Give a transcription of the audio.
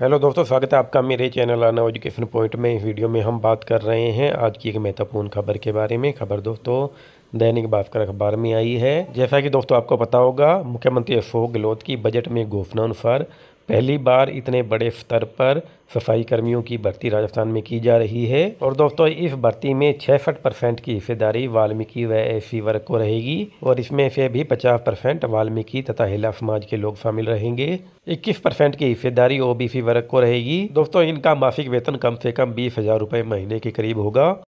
hello दोस्तों स्वागत है आपका मेरे चैनल आना एजुकेशन पॉइंट में इस वीडियो में हम बात कर रहे हैं आज की एक महत्वपूर्ण खबर के बारे में खबर दोस्तों दैनिक भास्कर अखबार में आई है जैसा कि दोस्तों आपको पता होगा मुख्यमंत्री अशोक गहलोत की बजट में घोषणा अनुसार पहली बार इतने बड़े स्तर पर सफाई कर्मियों की भर्ती राजस्थान में की जा रही है और दोस्तों इस भर्ती में छसठ परसेंट की हिस्सेदारी वाल्मीकि व एसी वर्ग को रहेगी और इसमें से भी 50 परसेंट वाल्मीकि तथा हिला समाज के लोग शामिल रहेंगे 21 परसेंट की हिस्सेदारी ओबीसी वर्ग को रहेगी दोस्तों इनका मासिक वेतन कम से कम बीस हजार महीने के करीब होगा